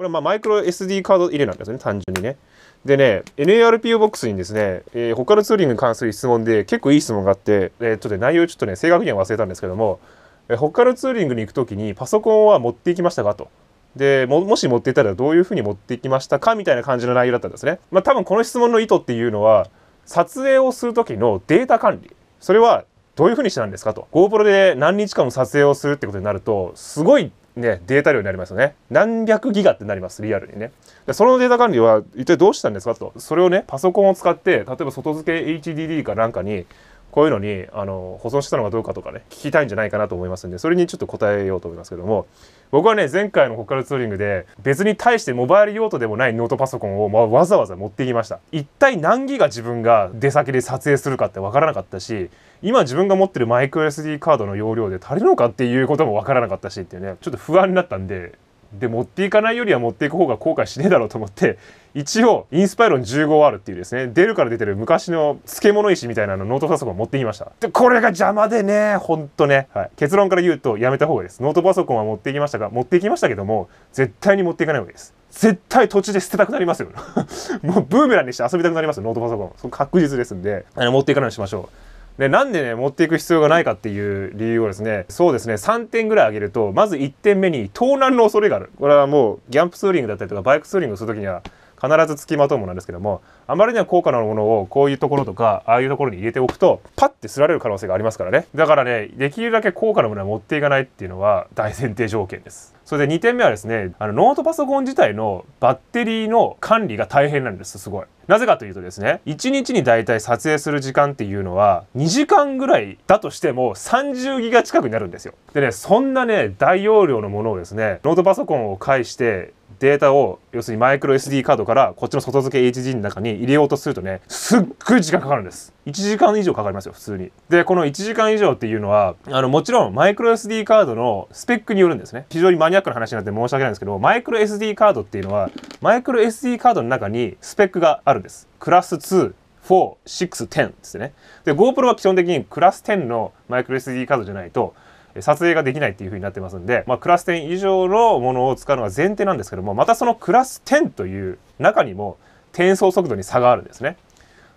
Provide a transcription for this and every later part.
これはまマイクロ SD カード入れなんですね、単純にね。でね、NARPU ボックスにですね、えー、他のツーリングに関する質問で結構いい質問があって、えー、ちょっと内容ちょっとね、正確には忘れたんですけども、えー、他のツーリングに行くときにパソコンは持っていきましたかと。でも、もし持っていたらどういうふうに持っていきましたかみたいな感じの内容だったんですね。まあ多分この質問の意図っていうのは、撮影をするときのデータ管理。それはどういうふうにしてたんですかと。GoPro で何日間も撮影をするってことになると、すごいね、データ量になりますよね。何百ギガってなります、リアルにね。でそのデータ管理は一体どうしたんですかと。それをね、パソコンを使って、例えば外付け HDD かなんかにこういうのにあの保存したのかどうかとかね聞きたいんじゃないかなと思いますんでそれにちょっと答えようと思いますけども僕はね前回のホカルツーリングで別に対してモバイル用途でもないノートパソコンを、まあ、わざわざ持ってきました一体何ギガ自分が出先で撮影するかってわからなかったし今自分が持ってるマイクロ SD カードの容量で足りるのかっていうこともわからなかったしっていうねちょっと不安になったんでで持っていかないよりは持っていく方が後悔しねえだろうと思って一応インスパイロン 15R っていうですね出るから出てる昔の漬物石みたいなのノートパソコン持ってきましたでこれが邪魔でねほんとね、はい、結論から言うとやめた方がいいですノートパソコンは持ってきましたが持ってきましたけども絶対に持っていかない方がいいです絶対途中で捨てたくなりますよ もうブーメランにして遊びたくなりますよノートパソコンそ確実ですんであの持っていかないようにしましょうでなんでね持っていく必要がないかっていう理由をですねそうですね3点ぐらい挙げるとまず1点目に盗難の恐れがあるこれはもうギャンプツーリングだったりとかバイクツーリングする時には必ず付きまとうものなんですけどもあまりには高価なものをこういうところとかああいうところに入れておくとパッてすられる可能性がありますからねだからねできるだけ高価なものは持っていかないっていうのは大前提条件ですそれで2点目はですねあのノートパソコン自体のバッテリーの管理が大変なんですすごいなぜかというとですね1日にだいたい撮影する時間っていうのは2時間ぐらいだとしても30ギガ近くになるんですよでねそんなね大容量のものをですねノートパソコンを介してデータを要するにマイクロ SD カードからこっちの外付け HD の中に入れようとするとねすっごい時間かかるんです1時間以上かかりますよ普通にでこの1時間以上っていうのはあのもちろんマイクロ SD カードのスペックによるんですね非常にマニアックな話になって申し訳ないんですけどマイクロ SD カードっていうのはマイクロ SD カードの中にスペックがあるんですクラス2 4、6、10ですね。で、GoPro は基本的にクラス10のマイクロ SD カードじゃないと、撮影ができないっていううになってますんで、まあ、クラス10以上のものを使うのが前提なんですけどもまたそのクラス10という中にも転送速度に差があるんですね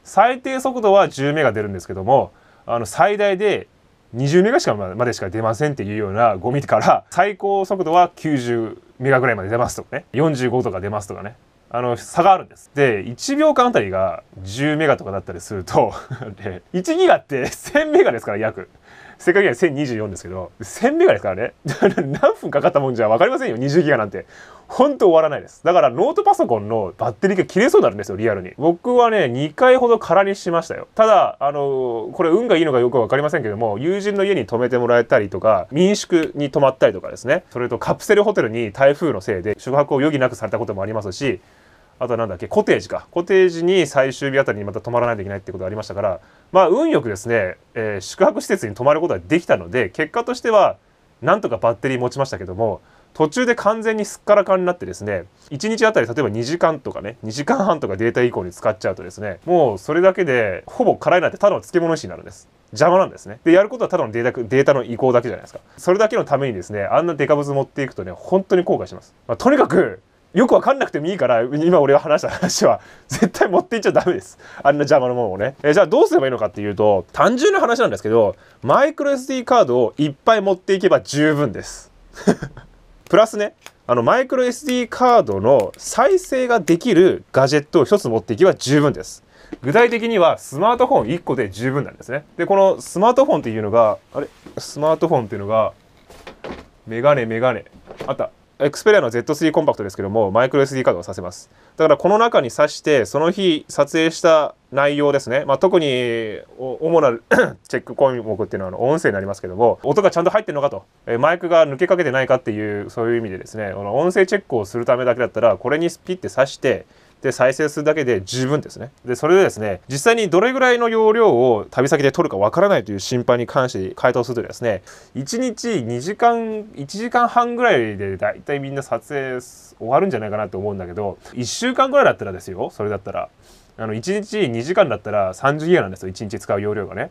最低速度は10メガ出るんですけどもあの最大で20メガしかまでしか出ませんっていうようなゴミから最高速度は90メガぐらいまで出ますとかね45とか出ますとかねあの差があるんですで1秒間あたりが10メガとかだったりすると1 ギガって1000メガですから約正確には1024ですけど1000メガですからね 何分かかったもんじゃ分かりませんよ20ギガなんてほんと終わらないですだからノートパソコンのバッテリーが切れそうになるんですよリアルに僕はね2回ほど空にしましたよただあのこれ運がいいのかよく分かりませんけども友人の家に泊めてもらえたりとか民宿に泊まったりとかですねそれとカプセルホテルに台風のせいで宿泊を余儀なくされたこともありますしあとは何だっけコテージかコテージに最終日あたりにまた泊まらないといけないってことがありましたからまあ、運よくですね、えー、宿泊施設に泊まることができたので結果としてはなんとかバッテリー持ちましたけども途中で完全にすっからかんになってですね1日あたり例えば2時間とかね2時間半とかデータ移行に使っちゃうとですねもうそれだけでほぼ辛いなってただの漬物石になるんです邪魔なんですねでやることはただのデータデータの移行だけじゃないですかそれだけのためにですねあんなデカブツ持っていくとね本当に後悔します、まあ、とにかくよくわかんなくてもいいから、今俺が話した話は、絶対持っていっちゃダメです。あんな邪魔なものをね。えじゃあどうすればいいのかっていうと、単純な話なんですけど、マイクロ SD カードをいっぱい持っていけば十分です。プラスね、あのマイクロ SD カードの再生ができるガジェットを1つ持っていけば十分です。具体的にはスマートフォン1個で十分なんですね。で、このスマートフォンっていうのが、あれスマートフォンっていうのが、メガネメガネ。あった。エクスペリアの Z3 コンパクトですけどもマイクロ SD カードを挿せますだからこの中に挿してその日撮影した内容ですね、まあ、特に主なチェック項目っていうのはの音声になりますけども音がちゃんと入ってるのかとマイクが抜けかけてないかっていうそういう意味でですね音声チェックをするためだけだったらこれにピッて挿してで再生するだけで十分ですねでそれでですね実際にどれぐらいの容量を旅先で取るかわからないという心配に関して回答するとですね1日2時間1時間半ぐらいでだいたいみんな撮影終わるんじゃないかなと思うんだけど1週間ぐらいだったらですよそれだったらあの1日2時間だったら30ギガなんですよ1日使う容量がね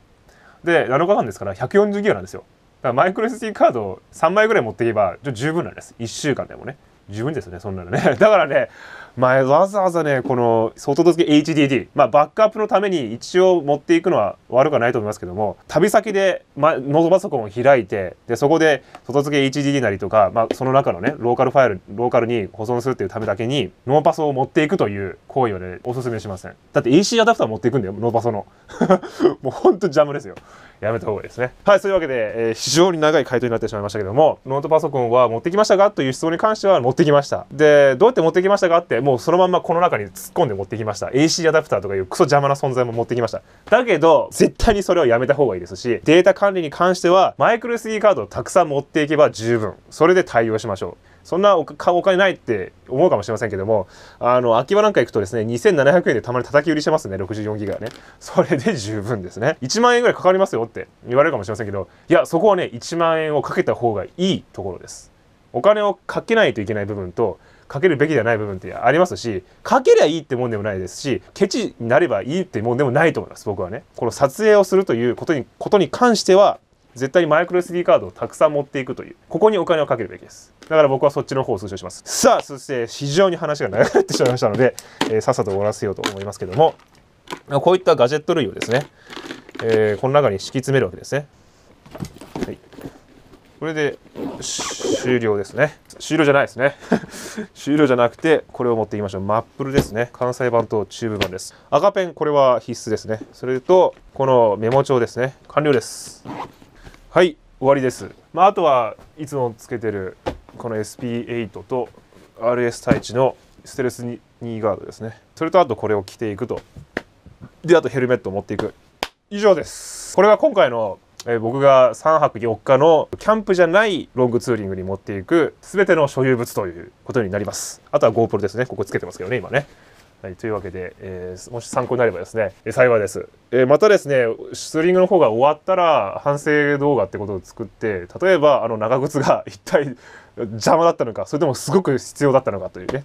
で7日間ですから140ギガなんですよだからマイクロ SD カード3枚ぐらい持っていけば十分なんです1週間でもね十分ですねそんなのね だからね前わざわざねこの外付け HDD まあバックアップのために一応持っていくのは悪くはないと思いますけども旅先で、ま、ノートパソコンを開いてでそこで外付け HDD なりとか、まあ、その中のねローカルファイルローカルに保存するっていうためだけにノーパソを持っていくという行為はね、おすすめしません。だって a c アダプター持っていくんだよ、ノーパソの。もうほんと邪魔ですよ。やめた方がいいですね。はい、そういうわけで、えー、非常に長い回答になってしまいましたけども、ノートパソコンは持ってきましたかという質問に関しては持ってきました。で、どうやって持ってきましたかって、もうそのまんまこの中に突っ込んで持ってきました。AC アダプターとかいうクソ邪魔な存在も持ってきました。だけど、絶対にそれはやめた方がいいですし、データ管理に関しては、マイクロ SD カードをたくさん持っていけば十分。それで対応しましょう。そんなお金ないって思うかもしれませんけども、あの、秋葉なんか行くとですね、2700円でたまに叩き売りしてますね、64ギガね。それで十分ですね。1万円ぐらいかかりますよって言われるかもしれませんけど、いや、そこはね、1万円をかけた方がいいところです。お金をかけないといけない部分と、かけるべきではない部分ってありますし、かけりゃいいってもんでもないですし、ケチになればいいってもんでもないと思います、僕はね。この撮影をするということに、ことに関しては、絶対にマイクロ SD カードをたくさん持っていくというここにお金をかけるべきですだから僕はそっちの方を推奨しますさあそして非常に話が長くなってしまいましたので、えー、さっさと終わらせようと思いますけどもこういったガジェット類をですね、えー、この中に敷き詰めるわけですねはいこれで終了ですね終了じゃないですね 終了じゃなくてこれを持っていきましょうマップルですね関西版と中部版です赤ペンこれは必須ですねそれとこのメモ帳ですね完了ですはい終わりです、まあ、あとはいつもつけてるこの SP8 と RS 対地のステルス2ガードですねそれとあとこれを着ていくとであとヘルメットを持っていく以上ですこれが今回のえ僕が3泊4日のキャンプじゃないロングツーリングに持っていく全ての所有物ということになりますあとは GoPro ですねここつけてますけどね今ねはい、というわけで、えー、もし参考になればですね、えー、幸いです、えー、またですねスリングの方が終わったら反省動画ってことを作って例えばあの長靴が 一体邪魔だったのかそれともすごく必要だったのかというね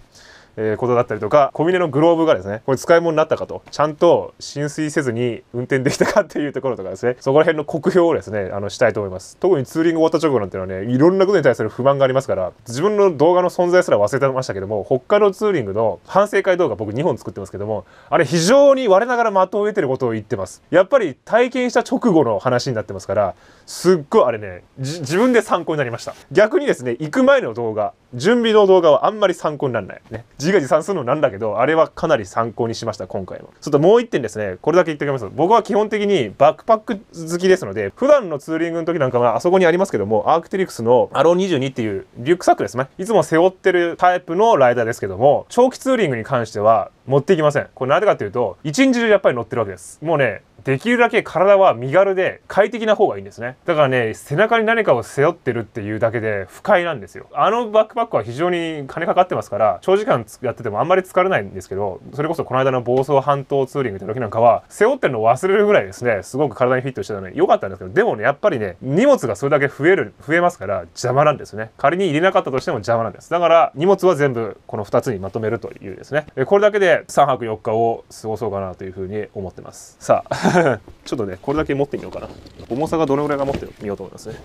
えー、ことだったりとか小峰のグローブがですねこれ使い物になったかとちゃんと浸水せずに運転できたかっていうところとかですねそこら辺の酷評をですねあのしたいと思います特にツーリング終わった直後なんていうのはねいろんなことに対する不満がありますから自分の動画の存在すら忘れてましたけども他のツーリングの反省会動画僕2本作ってますけどもあれ非常に我ながら的を得てることを言ってますやっぱり体験した直後の話になってますからすっごいあれね自分で参考になりました逆にですね行く前の動画準備の動画はあんまり参考にならない。ね。自画自賛するのなんだけど、あれはかなり参考にしました、今回も。ちょっともう一点ですね、これだけ言っておきます。僕は基本的にバックパック好きですので、普段のツーリングの時なんかはあそこにありますけども、アークテリクスのアロー22っていうリュックサックですね。いつも背負ってるタイプのライダーですけども、長期ツーリングに関しては持っていきません。これなぜかというと、一日中やっぱり乗ってるわけです。もうね、できるだけ体は身軽で快適な方がいいんですねだからね背中に何かを背負ってるっていうだけで不快なんですよあのバックパックは非常に金かかってますから長時間やっててもあんまり疲れないんですけどそれこそこの間の房総半島ツーリングって時なんかは背負ってるのを忘れるぐらいですねすごく体にフィットしてたので良かったんですけどでもねやっぱりね荷物がそれだけ増える増えますから邪魔なんですね仮に入れなかったとしても邪魔なんですだから荷物は全部この2つにまとめるというですねこれだけで3泊4日を過ごそうかなというふうに思ってますさあ ちょっとねこれだけ持ってみようかな重さがどれぐらいが持ってみようと思いますね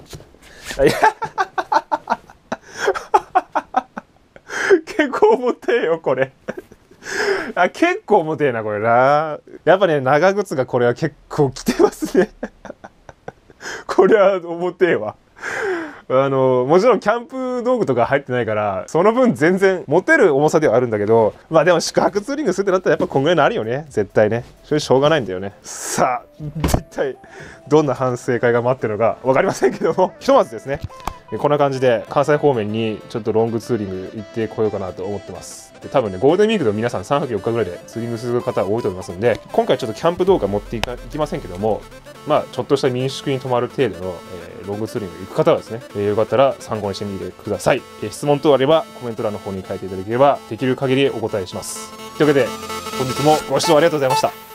結構重てえよこれあ結構重てえなこれなやっぱね長靴がこれは結構きてますね これは重てえわあの、もちろんキャンプ道具とか入ってないから、その分全然持てる重さではあるんだけど、まあでも宿泊ツーリングするってなったらやっぱこんぐらいのあるよね。絶対ね。それしょうがないんだよね。さあ、絶対、どんな反省会が待ってるのか分かりませんけども、ひとまずですね、こんな感じで関西方面にちょっとロングツーリング行ってこようかなと思ってます。で多分ね、ゴールデンウィークの皆さん3泊4日ぐらいでツーリングする方多いと思いますので、今回ちょっとキャンプ動画持っていかきませんけども、まあ、ちょっとした民宿に泊まる程度の、えーロングツーリング行く方はですね、えよかったら参考にしてみてください、え質問等あればコメント欄の方に書いていただければできる限りお答えしますというわけで本日もご視聴ありがとうございました